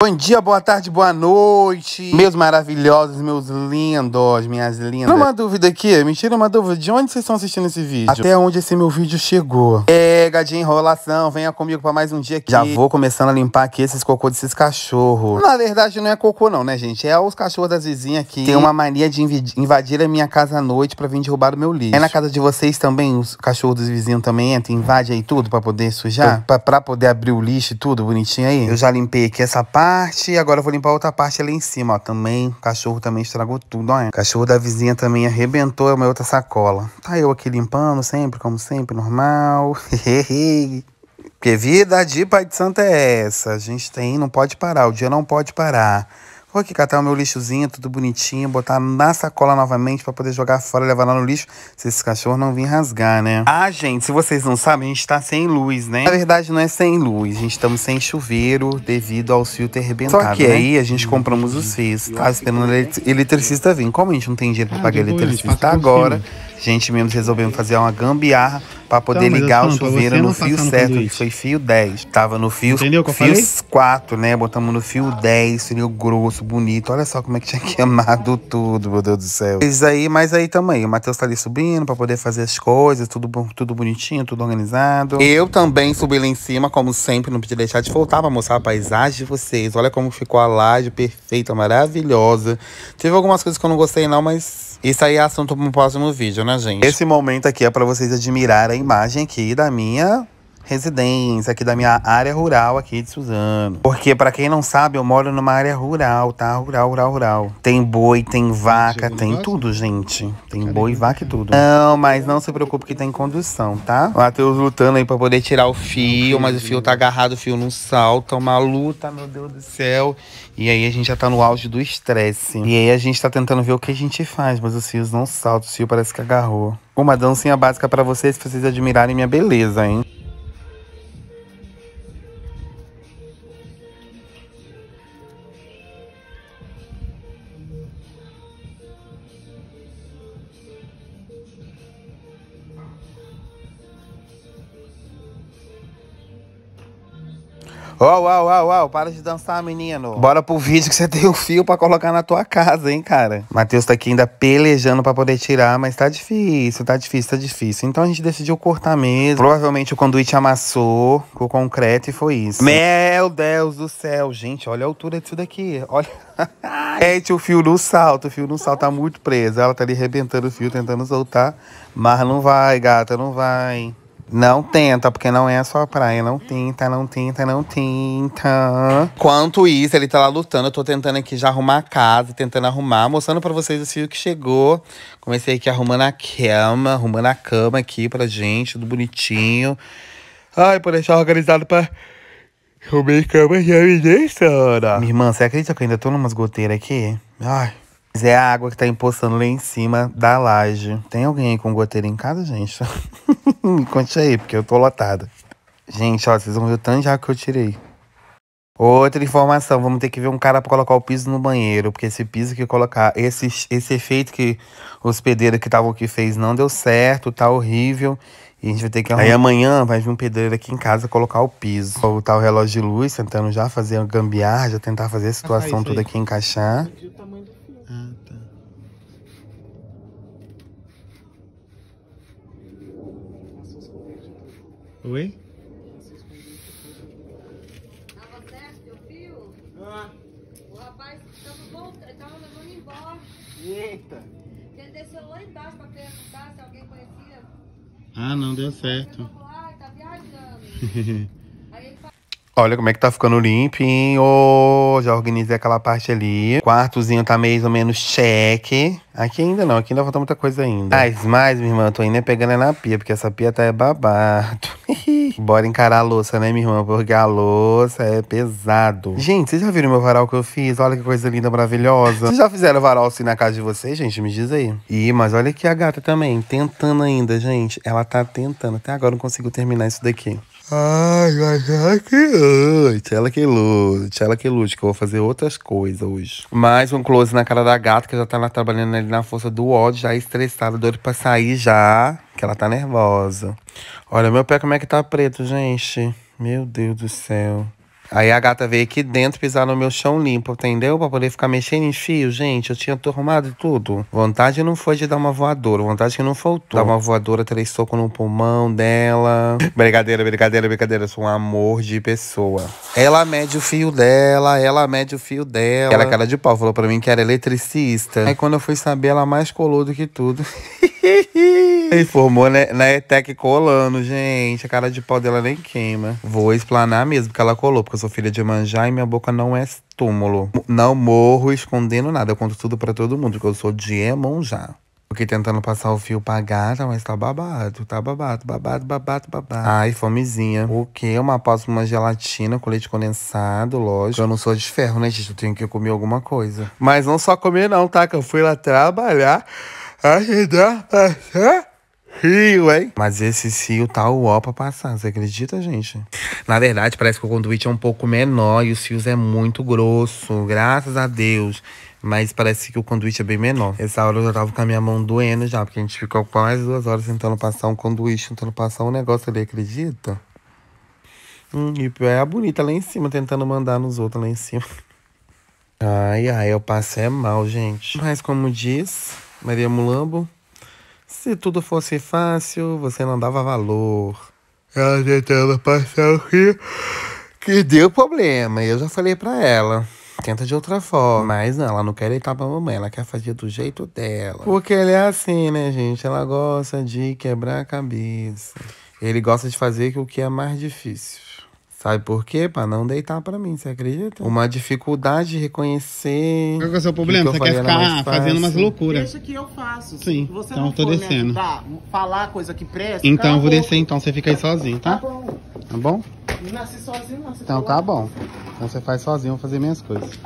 Bom dia, boa tarde, boa noite, meus maravilhosos, meus lindos, minhas lindas. Tira uma dúvida aqui, me tira uma dúvida, de onde vocês estão assistindo esse vídeo? Até onde esse meu vídeo chegou. Pega de enrolação, venha comigo pra mais um dia aqui. Já vou começando a limpar aqui esses cocô desses cachorros. Na verdade, não é cocô não, né, gente? É os cachorros das vizinhas aqui. Tem uma mania de invadir a minha casa à noite pra vir derrubar o meu lixo. É na casa de vocês também, os cachorros dos vizinhos também entram, invadem aí tudo pra poder sujar? Pra, pra poder abrir o lixo e tudo bonitinho aí? Eu já limpei aqui essa parte parte. Agora eu vou limpar outra parte ali em cima, ó. Também, o cachorro também estragou tudo, ó. O cachorro da vizinha também arrebentou é a minha outra sacola. Tá eu aqui limpando sempre, como sempre, normal. Porque vida de Pai de Santo é essa. A gente tem, não pode parar. O dia não pode parar. Vou aqui catar o meu lixozinho, tudo bonitinho, botar na sacola novamente para poder jogar fora, e levar lá no lixo, se esse cachorro não vir rasgar, né? Ah, gente, se vocês não sabem, a gente tá sem luz, né? Na verdade, não é sem luz, a gente estamos sem chuveiro devido ao fio ter arrebentado, Só que né? aí a gente compramos os fios, tá esperando o eletricista vir. Como a gente não tem dinheiro para ah, pagar eletricista agora gente mesmo resolvemos fazer uma gambiarra para tá, poder ligar o chuveiro no tá fio tá certo, que foi fio 10. Tava no fio, fio 4, né? Botamos no fio 10, fio grosso, bonito. Olha só como é que tinha queimado tudo, meu Deus do céu. Isso aí, mas aí também, o Matheus tá ali subindo para poder fazer as coisas, tudo tudo bonitinho, tudo organizado. Eu também subi lá em cima, como sempre, não podia deixar de voltar para mostrar a paisagem de vocês. Olha como ficou a laje perfeita, maravilhosa. Teve algumas coisas que eu não gostei não, mas isso aí é assunto para um próximo vídeo, né, gente? Esse momento aqui é para vocês admirarem a imagem aqui da minha residência aqui da minha área rural aqui de Suzano. Porque para quem não sabe, eu moro numa área rural, tá? Rural, rural, rural. Tem boi, tem vaca, tem tudo, gente. Tem boi, né? vaca e tudo. É. Não, mas não se preocupe que tem condução, tá? O Matheus lutando aí para poder tirar o fio, mas o fio tá agarrado, o fio não salta, uma luta, meu Deus do céu. E aí a gente já tá no auge do estresse. E aí a gente tá tentando ver o que a gente faz, mas os fios não saltam, o fio parece que agarrou. Uma dancinha básica para vocês, pra vocês admirarem minha beleza, hein? Uau, uau, uau, uau! para de dançar, menino. Bora pro vídeo que você tem o fio pra colocar na tua casa, hein, cara. Matheus tá aqui ainda pelejando pra poder tirar, mas tá difícil, tá difícil, tá difícil. Então a gente decidiu cortar mesmo. Provavelmente o conduíte amassou com o concreto e foi isso. Meu Deus do céu, gente, olha a altura disso daqui. Olha. Gente, o fio no salto, o fio no salto tá muito preso. Ela tá ali arrebentando o fio, tentando soltar, mas não vai, gata, não vai. Não tenta, porque não é a sua praia. Não tenta, não tenta, não tenta. Quanto isso, ele tá lá lutando. Eu tô tentando aqui já arrumar a casa, tentando arrumar, mostrando pra vocês assim o filho que chegou. Comecei aqui arrumando a cama, arrumando a cama aqui pra gente, tudo bonitinho. Ai, por deixar organizado pra. Arrumei cama já me deixando. Minha irmã, você acredita que eu ainda tô numas goteiras aqui? Ai. Mas é a água que tá empoçando lá em cima da laje. Tem alguém aí com goteira em casa, gente? Me conte aí, porque eu tô lotado. Gente, ó, vocês vão ver o tanto de água que eu tirei. Outra informação, vamos ter que ver um cara para colocar o piso no banheiro, porque esse piso que colocar, esse, esse efeito que o hospedeiro que estavam aqui fez não deu certo, tá horrível. E a gente vai ter que arrumar. Aí amanhã vai vir um pedreiro aqui em casa colocar o piso. Vou botar o relógio de luz, tentando já fazer gambiarra, já tentar fazer a situação ah, toda aqui encaixar. Oi? Tava certo, viu? Ah. O rapaz tava, voltando, tava levando embora. Eita! Ele desceu lá embaixo pra perguntar se alguém conhecia. Ah, não deu certo. Ele ah, tá viajando. Olha como é que tá ficando limpinho. Já organizei aquela parte ali. Quartozinho tá mais ou menos cheque. Aqui ainda não, aqui ainda falta muita coisa ainda. Mas, mais, minha irmã, tô ainda pegando na pia, porque essa pia tá é babado. Bora encarar a louça, né, minha irmã? Porque a louça é pesado. Gente, vocês já viram meu varal que eu fiz? Olha que coisa linda, maravilhosa. Vocês já fizeram varal assim na casa de vocês, gente? Me diz aí. Ih, mas olha aqui a gata também, tentando ainda, gente. Ela tá tentando. Até agora não consigo terminar isso daqui. Ai, mas ela que lute, ela que lute, ela que lute, que eu vou fazer outras coisas hoje. Mais um close na cara da gata, que já tá lá trabalhando ali na força do ódio, já estressada, doido pra sair já, que ela tá nervosa. Olha, meu pé como é que tá preto, gente. Meu Deus do céu. Aí a gata veio aqui dentro pisar no meu chão limpo, entendeu? Pra poder ficar mexendo em fio, gente. Eu tinha arrumado tudo. Vontade não foi de dar uma voadora, vontade que não faltou. Dar uma voadora, três socos no pulmão dela. brincadeira, brincadeira, brincadeira. Eu sou um amor de pessoa. Ela mede o fio dela, ela mede o fio dela. Ela é cara de pau, falou pra mim que era eletricista. Aí quando eu fui saber, ela mais colou do que tudo. Ele formou na, na ETEC colando, gente. A cara de pau dela nem queima. Vou explanar mesmo que ela colou, porque eu sou filha de manjar e minha boca não é túmulo. Não morro escondendo nada. Eu conto tudo para todo mundo, porque eu sou de Emonjá. Porque tentando passar o fio pra gata, mas tá babado, tá babado, babado, babado, babado. Ai, fomezinha. O quê? Uma pasta uma gelatina com leite condensado, lógico. Eu não sou de ferro, né, gente? Eu tenho que comer alguma coisa. Mas não só comer não, tá? Que eu fui lá trabalhar, ajudar, passar Rio, hein? Mas esse cio tá o ó pra passar, você acredita, gente? Na verdade, parece que o conduíte é um pouco menor e os fios é muito grosso, graças a Deus. Mas parece que o conduíte é bem menor. Essa hora eu já tava com a minha mão doendo já, porque a gente ficou quase duas horas tentando passar um conduíte, tentando passar um negócio ali, acredita? Hum, e é a bonita lá em cima, tentando mandar nos outros lá em cima. Ai, ai, eu passei mal, gente. Mas como diz Maria Mulambo, se tudo fosse fácil, você não dava valor. Ela tentando passar o rio que deu problema. E eu já falei pra ela. Tenta de outra forma. Mas não, ela não quer deitar pra mamãe, ela quer fazer do jeito dela. Porque ele é assim, né, gente? Ela gosta de quebrar a cabeça. Ele gosta de fazer o que é mais difícil. Sabe por quê? Pra não deitar pra mim, você acredita? Uma dificuldade de reconhecer. Qual é o seu problema? Que você quer ficar fazendo umas loucuras. Deixa que eu faço. Sim. Você então não tô descendo. Tá, falar coisa que presta. Então eu vou descer, então você fica aí sozinho, tá? Tá bom. Tá bom? Não nasci sozinho, não. então tá bom. Então você faz sozinho, eu vou fazer minhas coisas.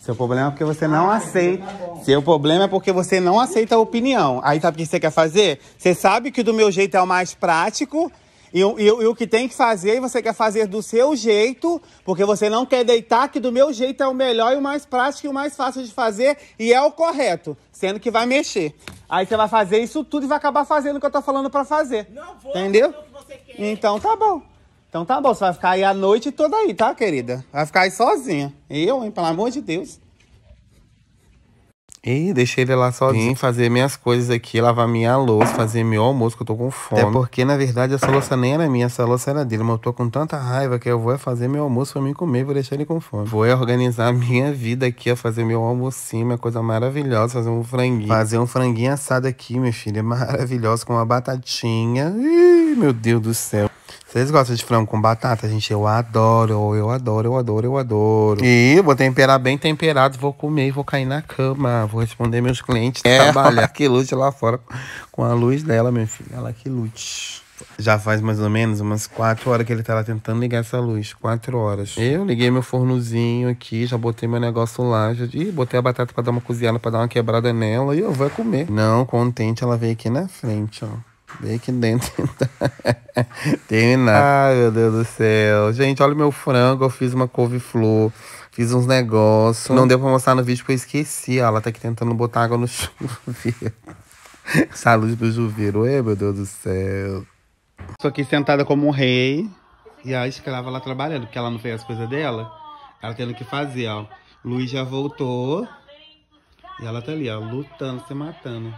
Seu problema é porque você não ah, aceita. Tá seu assim, problema é porque você não aceita a opinião. Aí sabe o que você quer fazer? Você sabe que do meu jeito é o mais prático e, e, e o que tem que fazer, e você quer fazer do seu jeito, porque você não quer deitar que do meu jeito é o melhor e o mais prático e o mais fácil de fazer e é o correto, sendo que vai mexer. Aí você vai fazer isso tudo e vai acabar fazendo o que eu tô falando para fazer. Não vou, entendeu? Não então tá bom. Então tá bom, você vai ficar aí a noite toda aí, tá, querida? Vai ficar aí sozinha. Eu, hein, pelo amor de Deus. E deixei ele lá sozinho, fazer minhas coisas aqui, lavar minha louça, fazer meu almoço, que eu tô com fome. Até porque, na verdade, essa louça nem era minha, essa louça era dele. Mas eu tô com tanta raiva que eu vou é fazer meu almoço pra mim comer, vou deixar ele com fome. Vou é organizar minha vida aqui, a fazer meu almocinho, minha coisa maravilhosa, fazer um franguinho. Fazer um franguinho assado aqui, meu filho, é maravilhoso, com uma batatinha. Ih, meu Deus do céu. Vocês gostam de frango com batata, gente? Eu adoro, eu adoro, eu adoro, eu adoro. E vou temperar bem temperado, vou comer, vou cair na cama, vou responder meus clientes, é, trabalhar. que lute lá fora com a luz dela, meu filho. Ela que lute. Já faz mais ou menos umas 4 horas que ele tá lá tentando ligar essa luz. 4 horas. Eu liguei meu fornozinho aqui, já botei meu negócio lá. Já... Ih, botei a batata pra dar uma cozinhada, pra dar uma quebrada nela. E eu vou comer. Não, contente, ela veio aqui na frente, ó. Bem aqui dentro. Então. nada. Ai, meu Deus do céu. Gente, olha o meu frango. Eu fiz uma couve-flor. Fiz uns negócios. Não deu pra mostrar no vídeo porque eu esqueci. Ela tá aqui tentando botar água no chuveiro. Essa do chuveiro. Ué, meu Deus do céu. Só aqui sentada como um rei. E a escrava lá trabalhando, porque ela não fez as coisas dela. Ela tendo que fazer, ó. Luiz já voltou. E ela tá ali, ó, lutando, se matando.